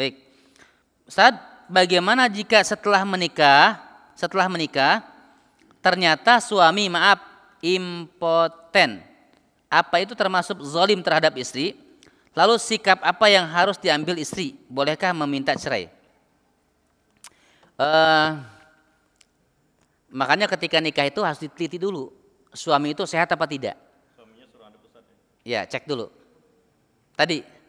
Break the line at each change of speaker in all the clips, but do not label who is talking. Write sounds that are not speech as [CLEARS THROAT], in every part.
Baik. Ustaz, bagaimana jika setelah menikah, setelah menikah ternyata suami maaf impoten? Apa itu termasuk zolim terhadap istri? Lalu sikap apa yang harus diambil istri? Bolehkah meminta cerai? Uh, makanya ketika nikah itu harus diteliti dulu suami itu sehat apa tidak. Suaminya suruh ya? ya cek dulu. Tadi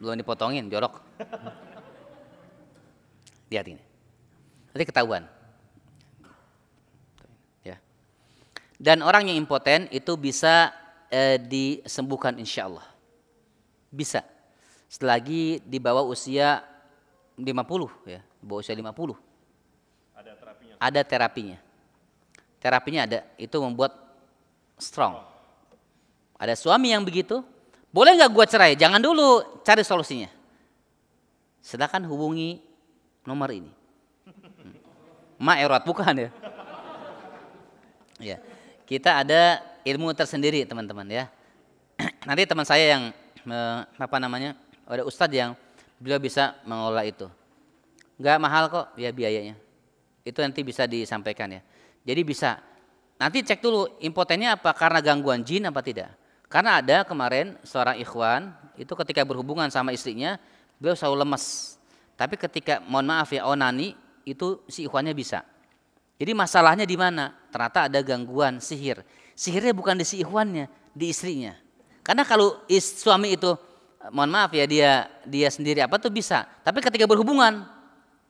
belum dipotongin, jorok. Lihat ini. Nanti ketahuan. Ya. Dan orang yang impoten itu bisa eh, disembuhkan insya Allah. Bisa. Selagi di bawah usia 50 ya, di bawah usia 50. Ada terapinya. Ada terapinya. Terapinya ada, itu membuat strong. Oh. Ada suami yang begitu, boleh nggak gue cerai? Jangan dulu cari solusinya. Sedangkan hubungi nomor ini. Hmm. Ma erot bukan ya? Ya, kita ada ilmu tersendiri teman-teman ya. [CLEARS THROAT] Nanti teman saya yang apa namanya ada ustadz yang beliau bisa mengelola itu. Nggak mahal kok ya biayanya. Itu nanti bisa disampaikan ya. Jadi bisa. Nanti cek dulu impotennya apa karena gangguan jin apa tidak. Karena ada kemarin seorang ikhwan itu ketika berhubungan sama istrinya beliau selalu lemes. Tapi ketika mohon maaf ya onani oh itu si ikhwannya bisa. Jadi masalahnya di mana? Ternyata ada gangguan sihir. Sihirnya bukan di si ikhwannya, di istrinya. Karena kalau is, suami itu mohon maaf ya dia dia sendiri apa tuh bisa. Tapi ketika berhubungan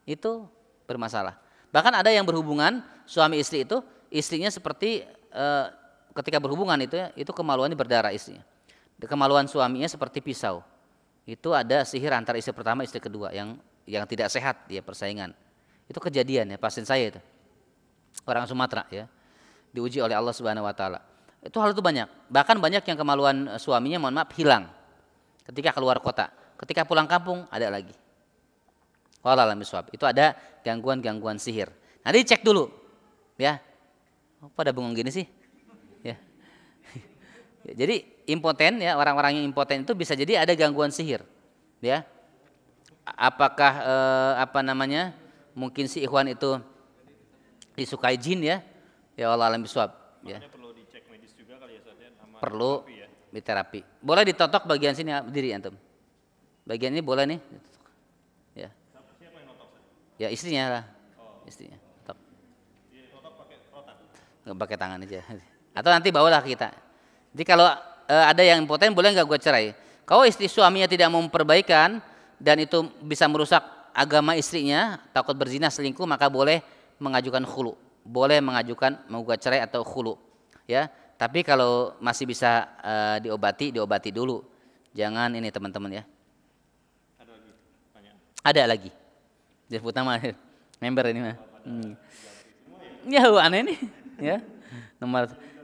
itu bermasalah. Bahkan ada yang berhubungan suami istri itu istrinya seperti e, ketika berhubungan itu ya, itu kemaluannya berdarah istrinya. Kemaluan suaminya seperti pisau. Itu ada sihir antara istri pertama istri kedua yang yang tidak sehat ya persaingan. Itu kejadian ya pasien saya itu. Orang Sumatera ya. Diuji oleh Allah Subhanahu wa taala. Itu hal itu banyak. Bahkan banyak yang kemaluan eh, suaminya mohon maaf hilang ketika keluar kota. Ketika pulang kampung ada lagi. miswab Itu ada gangguan-gangguan sihir. Nanti cek dulu. Ya. Oh, ada bengong gini sih jadi impoten ya orang-orang yang impoten itu bisa jadi ada gangguan sihir. Ya. Apakah eh, apa namanya? Mungkin si Ikhwan itu disukai jin ya. Ya Allah alam biswab. Ya. perlu dicek medis juga kali ya sama perlu terapi ya. terapi. Boleh ditotok bagian sini diri antum. Bagian ini boleh nih. Ya. Siapa yang notok? Ya istrinya lah. Oh. Istrinya. totok pakai pakai tangan aja. Atau nanti bawalah kita. Jadi kalau e, ada yang impoten boleh nggak gue cerai? Kalau istri suaminya tidak mau memperbaikan dan itu bisa merusak agama istrinya, takut berzina selingkuh maka boleh mengajukan khulu. Boleh mengajukan menggugat cerai atau khulu. Ya, tapi kalau masih bisa e, diobati, diobati dulu. Jangan ini teman-teman ya. Ada lagi pertanyaan? Ada lagi. Disebut nama [LAUGHS] member ini mah. Hmm. Ya, aneh nih. ya. Nomor